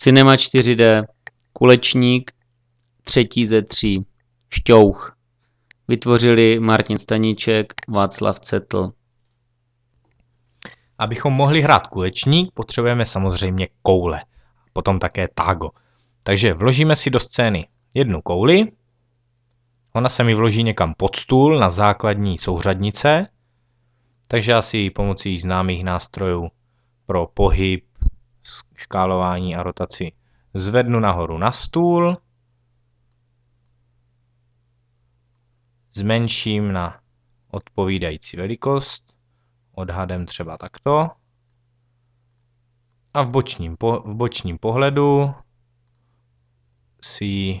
Cinema 4D, Kulečník, třetí ze tří, Šťouch. Vytvořili Martin Staníček, Václav Cetl. Abychom mohli hrát kulečník, potřebujeme samozřejmě koule, potom také tágo. Takže vložíme si do scény jednu kouli, ona se mi vloží někam pod stůl na základní souřadnice, takže asi pomocí známých nástrojů pro pohyb, škálování a rotaci zvednu nahoru na stůl, zmenším na odpovídající velikost, odhadem třeba takto, a v bočním, po, v bočním pohledu si ji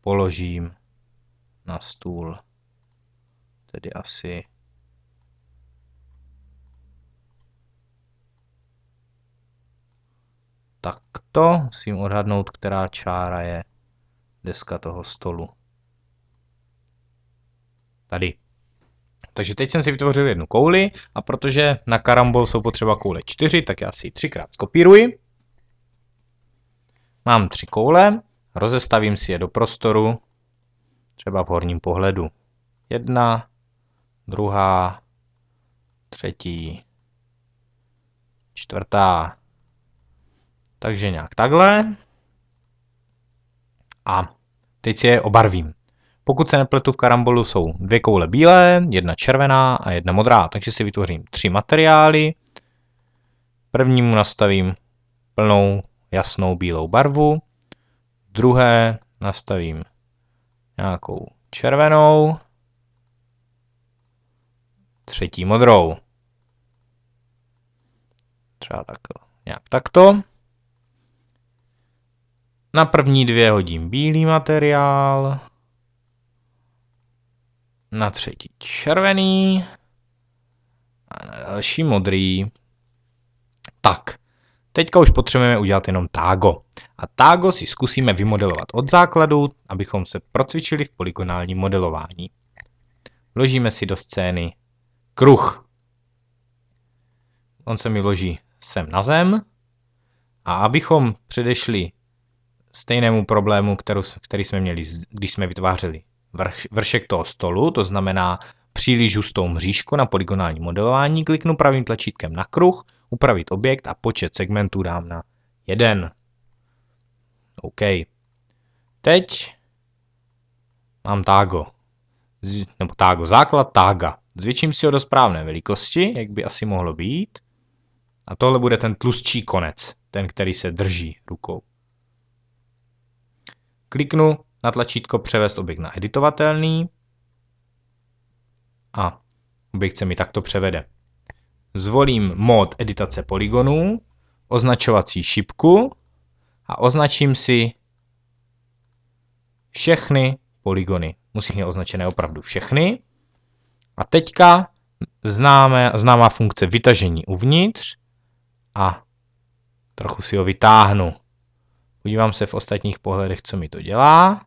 položím na stůl, tedy asi takto. Musím odhadnout, která čára je deska toho stolu. Tady. Takže teď jsem si vytvořil jednu kouli a protože na karambol jsou potřeba koule čtyři, tak já si ji třikrát skopíruji. Mám tři koule, rozestavím si je do prostoru, třeba v horním pohledu. Jedna, druhá, třetí, čtvrtá. Takže nějak takhle. A teď si je obarvím. Pokud se nepletu, v karambolu jsou dvě koule bílé, jedna červená a jedna modrá, takže si vytvořím tři materiály. Prvnímu nastavím plnou jasnou bílou barvu, druhé nastavím nějakou červenou, třetí modrou. Třeba tak, nějak takto. Na první dvě hodím bílý materiál, na třetí červený a na další modrý. Tak, teďka už potřebujeme udělat jenom tágo. A tágo si zkusíme vymodelovat od základu, abychom se procvičili v polygonálním modelování. Vložíme si do scény kruh. On se mi vloží sem na zem. A abychom předešli stejnému problému, kterou, který jsme měli, když jsme vytvářeli vrch, vršek toho stolu, to znamená příliš hustou mřížku na poligonální modelování, kliknu pravým tlačítkem na kruh, upravit objekt a počet segmentů dám na 1. OK. Teď mám tágo. Nebo tágo, základ tága. Zvětším si ho do správné velikosti, jak by asi mohlo být. A tohle bude ten tlustší konec, ten, který se drží rukou. Kliknu na tlačítko Převést objekt na editovatelný a objekt se mi takto převede. Zvolím mod editace polygonů, označovací šipku a označím si všechny polygony. Musím je označené opravdu všechny. A teďka známe, známá funkce vytažení uvnitř a trochu si ho vytáhnu. Podívám se v ostatních pohledech, co mi to dělá.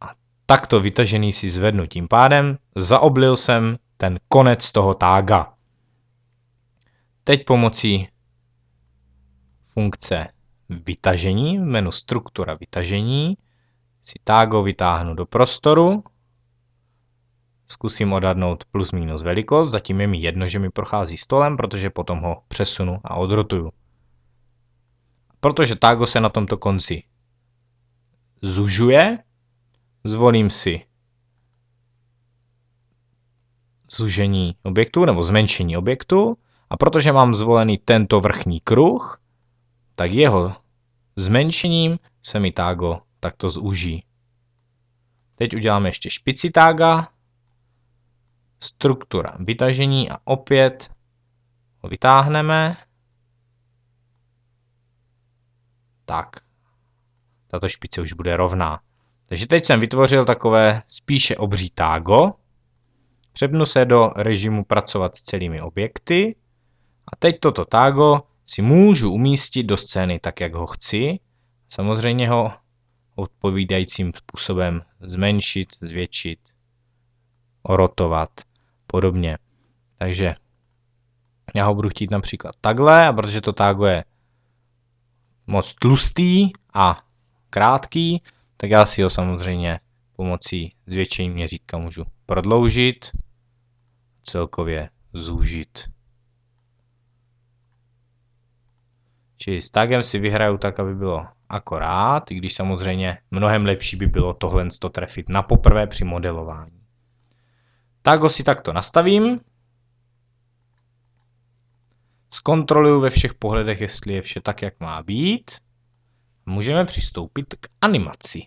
A takto vytažený si zvednu tím pádem. Zaoblil jsem ten konec toho tága. Teď pomocí funkce vytažení, menu struktura vytažení, si tágo vytáhnu do prostoru, zkusím odhadnout plus minus velikost, zatím je mi jedno, že mi prochází stolem, protože potom ho přesunu a odrotuju protože tágo se na tomto konci zužuje. Zvolím si zužení objektu nebo zmenšení objektu a protože mám zvolený tento vrchní kruh, tak jeho zmenšením se mi tágo takto zúží. Teď uděláme ještě špici tága, struktura vytažení a opět ho vytáhneme. Tak. Tato špice už bude rovná. Takže teď jsem vytvořil takové spíše obří tágo. Přepnu se do režimu pracovat s celými objekty. A teď toto tágo si můžu umístit do scény tak, jak ho chci. Samozřejmě ho odpovídajícím způsobem zmenšit, zvětšit, orotovat, podobně. Takže já ho budu chtít například takhle, a protože to tágo je moc tlustý a krátký, tak já si ho samozřejmě pomocí zvětšení měřítka můžu prodloužit, celkově zúžit. Čili s tagem si vyhraju tak, aby bylo akorát, i když samozřejmě mnohem lepší by bylo tohle to trefit na poprvé při modelování. Tak ho si takto nastavím. Zkontroluju ve všech pohledech, jestli je vše tak, jak má být. Můžeme přistoupit k animaci.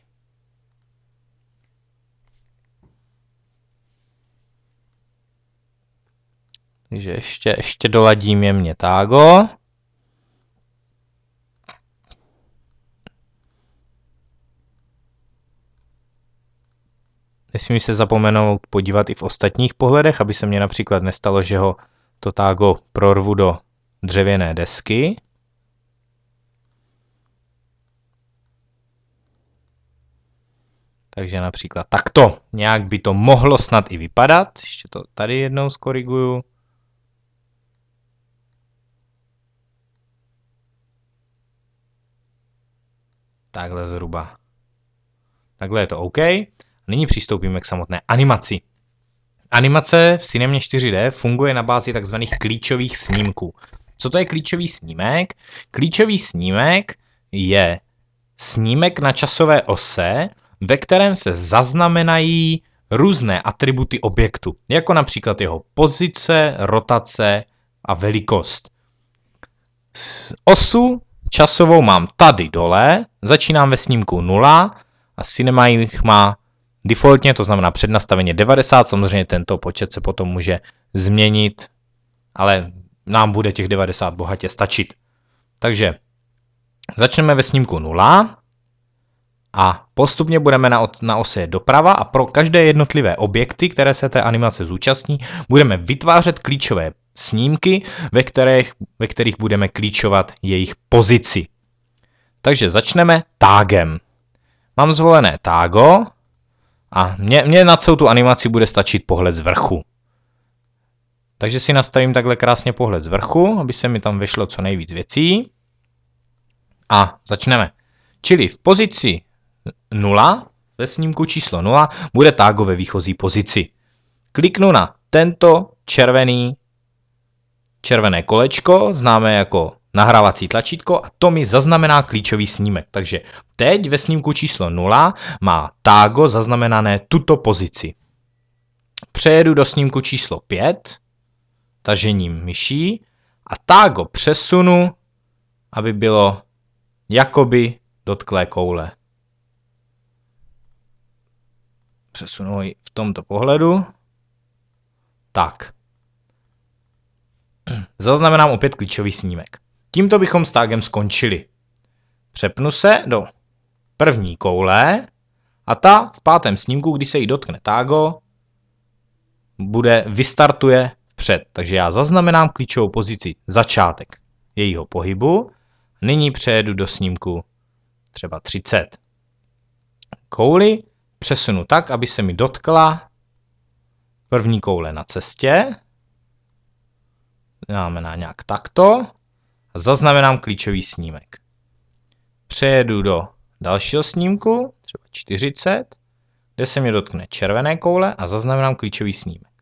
Takže ještě, ještě doladím jemně tágo. Nesmím se zapomenout podívat i v ostatních pohledech, aby se mně například nestalo, že ho to tágo prorvu do dřevěné desky. Takže například takto. Nějak by to mohlo snad i vypadat. Ještě to tady jednou skoriguju. Takhle zhruba. Takhle je to OK. Nyní přistoupíme k samotné animaci. Animace v Cinemě 4D funguje na bázi tzv. klíčových snímků. Co to je klíčový snímek? Klíčový snímek je snímek na časové ose, ve kterém se zaznamenají různé atributy objektu, jako například jeho pozice, rotace a velikost. S osu časovou mám tady dole, začínám ve snímku 0 a cinema jich má defaultně, to znamená přednastaveně 90, samozřejmě tento počet se potom může změnit, ale nám bude těch 90 bohatě stačit. Takže začneme ve snímku 0 a postupně budeme na, na ose doprava a pro každé jednotlivé objekty, které se té animace zúčastní, budeme vytvářet klíčové snímky, ve kterých, ve kterých budeme klíčovat jejich pozici. Takže začneme tágem. Mám zvolené tágo a mě, mě na celou tu animaci bude stačit pohled z vrchu. Takže si nastavím takhle krásně pohled z vrchu, aby se mi tam vyšlo co nejvíc věcí. A začneme. Čili v pozici 0, ve snímku číslo 0, bude tágo ve výchozí pozici. Kliknu na tento červený, červené kolečko, známe jako nahrávací tlačítko a to mi zaznamená klíčový snímek. Takže teď ve snímku číslo 0 má tágo zaznamenané tuto pozici. Přejedu do snímku číslo 5 tažením myší a tak ho přesunu, aby bylo jakoby dotklé koule. Přesunu ji v tomto pohledu. Tak. Zaznamenám opět klíčový snímek. Tímto bychom s tágem skončili. Přepnu se do první koule a ta v pátém snímku, kdy se jí dotkne tágo, bude, vystartuje před. Takže já zaznamenám klíčovou pozici začátek jejího pohybu. Nyní přejedu do snímku třeba 30. Kouli přesunu tak, aby se mi dotkla první koule na cestě. Znamená nějak takto. Zaznamenám klíčový snímek. Přejedu do dalšího snímku, třeba 40, kde se mi dotkne červené koule a zaznamenám klíčový snímek.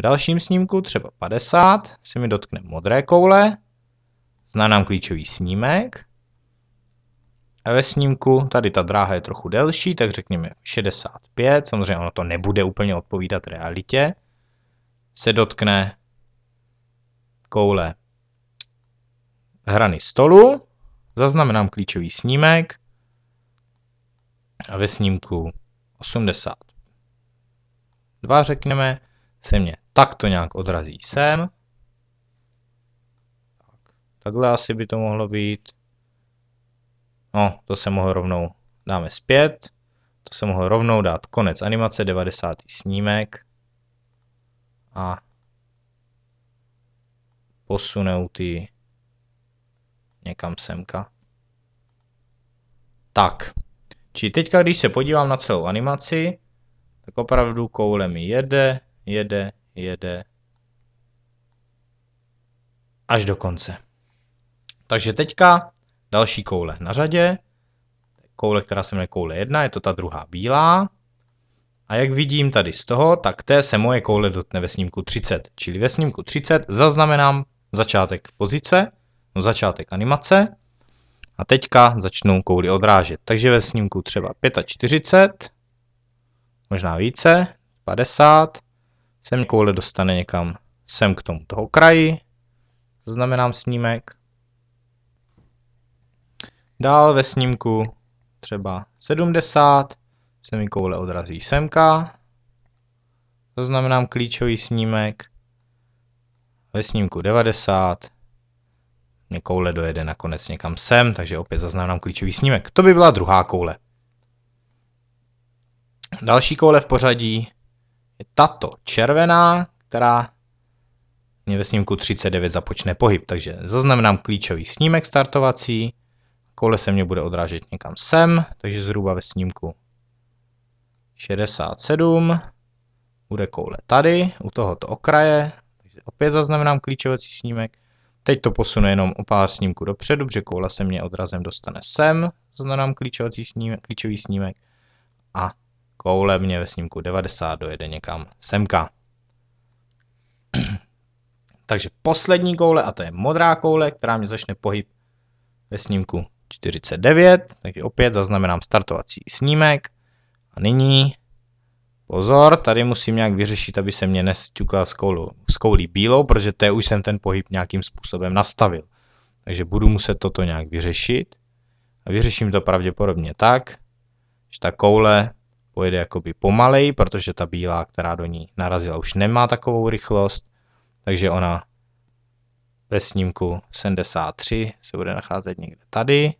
V dalším snímku, třeba 50, se mi dotkne modré koule, zná nám klíčový snímek. A ve snímku, tady ta dráha je trochu delší, tak řekněme 65, samozřejmě ono to nebude úplně odpovídat realitě, se dotkne koule hrany stolu, zaznamenám klíčový snímek a ve snímku 80. Dva řekneme, se mě tak to nějak odrazí sem. takhle asi by to mohlo být. No, to se mohlo rovnou dáme zpět. To se mohlo rovnou dát konec animace, 90. snímek. A posunou ty někam semka. Tak, či teďka, když se podívám na celou animaci, tak opravdu koule mi jede, jede, jede až do konce. Takže teďka další koule na řadě. Koule, která se jmenuje koule 1, je to ta druhá bílá. A jak vidím tady z toho, tak té se moje koule dotne ve snímku 30. Čili ve snímku 30 zaznamenám začátek pozice, no začátek animace. A teďka začnu kouli odrážet. Takže ve snímku třeba 45, možná více, 50, sem koule dostane někam sem k tomuto okraji, znamenám snímek. Dál ve snímku třeba 70, se mi koule odrazí semka, zaznamenám klíčový snímek, ve snímku 90, mě koule dojede nakonec někam sem, takže opět zaznamenám klíčový snímek. To by byla druhá koule. Další koule v pořadí je tato červená, která mě ve snímku 39 započne pohyb. Takže zaznamenám klíčový snímek startovací, kole se mě bude odrážet někam sem, takže zhruba ve snímku 67 bude koule tady, u tohoto okraje, takže opět zaznamenám klíčovací snímek. Teď to posunu jenom o pár snímků dopředu, protože koule se mě odrazem dostane sem, zaznamenám klíčovací snímek, klíčový snímek a Koule mě ve snímku 90 dojede někam semka. Takže poslední koule, a to je modrá koule, která mě začne pohyb ve snímku 49, takže opět zaznamenám startovací snímek. A nyní, pozor, tady musím nějak vyřešit, aby se mě nestukla s, koulu, s koulí bílou, protože to už jsem ten pohyb nějakým způsobem nastavil. Takže budu muset toto nějak vyřešit. A vyřeším to pravděpodobně tak, že ta koule pojede jakoby pomalej, protože ta bílá, která do ní narazila, už nemá takovou rychlost, takže ona ve snímku 73 se bude nacházet někde tady.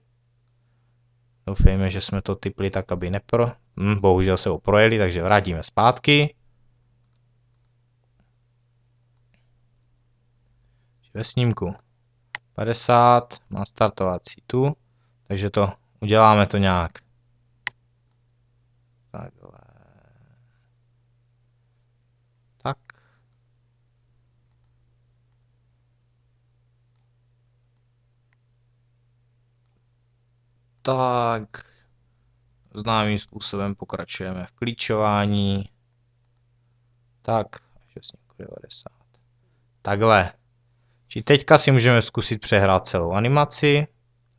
Doufejme, že jsme to typli tak, aby nepro... Hm, bohužel se ho projeli, takže vrátíme zpátky. Ve snímku 50 má startovací tu, takže to uděláme to nějak Takhle. Tak. Tak. Známým způsobem pokračujeme v klíčování. Tak, až 90. Takhle. Či teďka si můžeme zkusit přehrát celou animaci.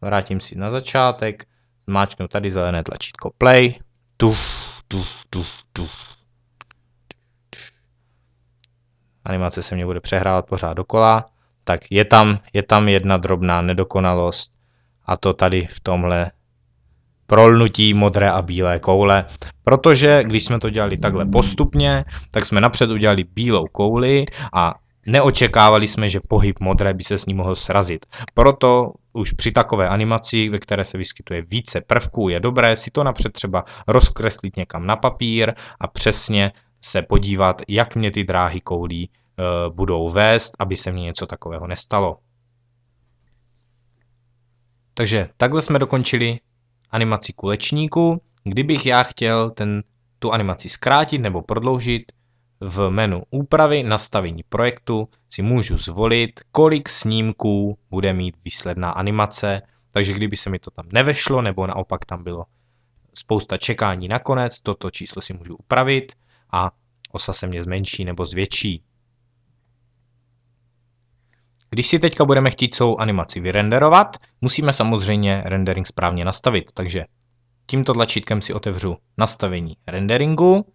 Vrátím si na začátek, zmáčknu tady zelené tlačítko play. Tuf, tuf, tuf, tuf. Animace se mě bude přehrávat pořád dokola. Tak je tam, je tam jedna drobná nedokonalost a to tady v tomhle prolnutí modré a bílé koule. Protože když jsme to dělali takhle postupně, tak jsme napřed udělali bílou kouli a Neočekávali jsme, že pohyb modré by se s ním mohl srazit. Proto už při takové animaci, ve které se vyskytuje více prvků, je dobré si to napřed třeba rozkreslit někam na papír a přesně se podívat, jak mě ty dráhy koulí e, budou vést, aby se mně něco takového nestalo. Takže takhle jsme dokončili animaci kulečníku. Kdybych já chtěl ten, tu animaci zkrátit nebo prodloužit, v menu Úpravy nastavení projektu si můžu zvolit, kolik snímků bude mít výsledná animace, takže kdyby se mi to tam nevešlo, nebo naopak tam bylo spousta čekání nakonec, toto číslo si můžu upravit a osa se mě zmenší nebo zvětší. Když si teďka budeme chtít svou animaci vyrenderovat, musíme samozřejmě rendering správně nastavit, takže tímto tlačítkem si otevřu nastavení renderingu,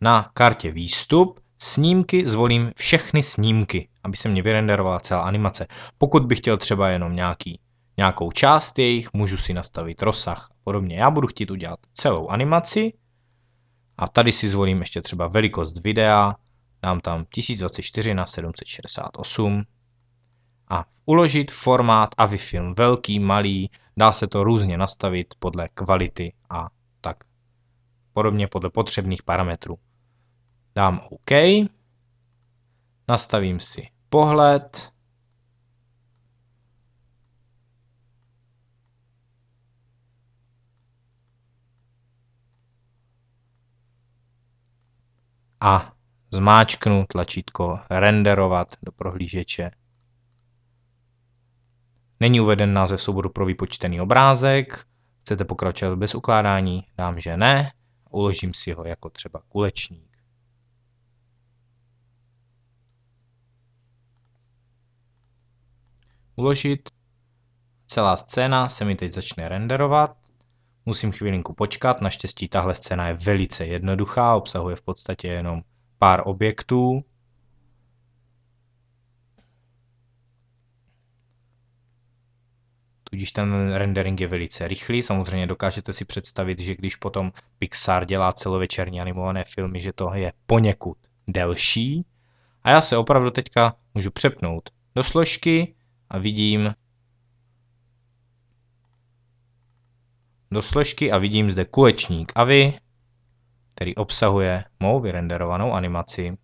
na kartě výstup snímky zvolím všechny snímky, aby se mě vyrenderovala celá animace. Pokud bych chtěl třeba jenom nějaký, nějakou část jejich, můžu si nastavit rozsah a podobně. Já budu chtít udělat celou animaci a tady si zvolím ještě třeba velikost videa, dám tam 1024 na 768 a uložit formát AVI film velký, malý, dá se to různě nastavit podle kvality a tak podobně podle potřebných parametrů. Dám OK, nastavím si pohled, a zmáčknu tlačítko renderovat do prohlížeče. Není uveden název souboru pro vypočtený obrázek. Chcete pokračovat bez ukládání? Dám, že ne uložím si ho jako třeba kulečník. Uložit. Celá scéna se mi teď začne renderovat. Musím chvílinku počkat, naštěstí tahle scéna je velice jednoduchá, obsahuje v podstatě jenom pár objektů. tudíž ten rendering je velice rychlý. Samozřejmě dokážete si představit, že když potom Pixar dělá celovečerní animované filmy, že to je poněkud delší. A já se opravdu teďka můžu přepnout do složky a vidím do složky a vidím zde kulečník AVI, který obsahuje mou vyrenderovanou animaci.